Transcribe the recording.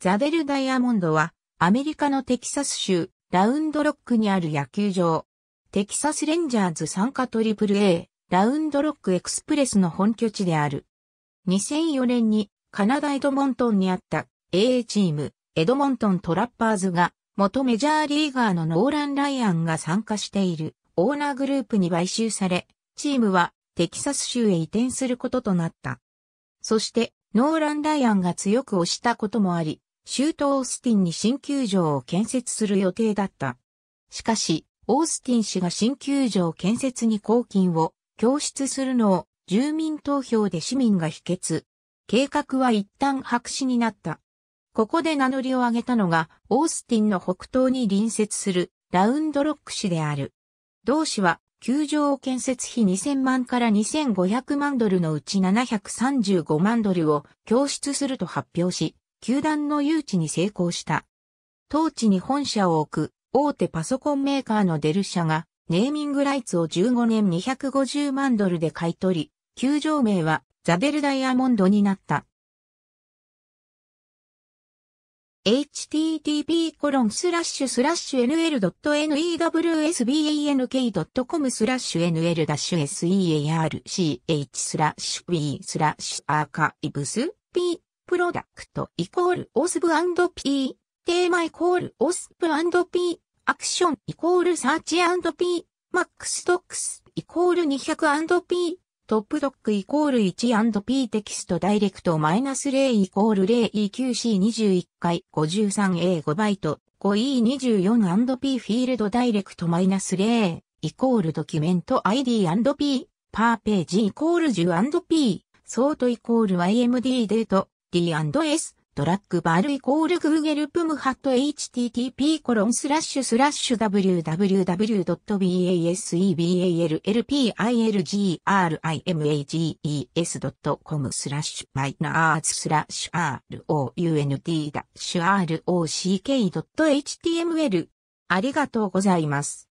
ザベルダイヤモンドは、アメリカのテキサス州、ラウンドロックにある野球場。テキサスレンジャーズ参加 AAA、ラウンドロックエクスプレスの本拠地である。2004年に、カナダエドモントンにあった AA チーム、エドモントントラッパーズが、元メジャーリーガーのノーラン・ライアンが参加しているオーナーグループに買収され、チームはテキサス州へ移転することとなった。そして、ノーラン・ライアンが強く推したこともあり、州都オースティンに新球場を建設する予定だった。しかし、オースティン氏が新球場建設に公金を供出するのを住民投票で市民が否決。計画は一旦白紙になった。ここで名乗りを上げたのが、オースティンの北東に隣接するラウンドロック市である。同市は、球場建設費2000万から2500万ドルのうち735万ドルを供出すると発表し、球団の誘致に成功した。当地に本社を置く大手パソコンメーカーのデル社がネーミングライツを15年250万ドルで買い取り、球場名はザベルダイヤモンドになった。http コロンスラッシュスラッシュ nl.newsbank.com スラッシュ nl-search スラッシュ b スラッシュアーカイブス p プロダクトイコールオスブ &P、テーマイコールオスピ &P、アクションイコールサーチ &P、マックストックスイコール 200&P、トップドックイコール 1&P テキストダイレクトマイナス0イコール 0EQC21 回 53A5 バイト 5E24&P フィールドダイレクトマイナス0イコールドキュメント ID&P パーページイコール 10&P ソートイコール YMD デート D&S ドラッグバールイコールグーゲルプムハット http コロンスラッシュスラッシュ www.baseballpilgrimages.com スラッシュマイナーズスラッシュ round-rock.html ありがとうございます。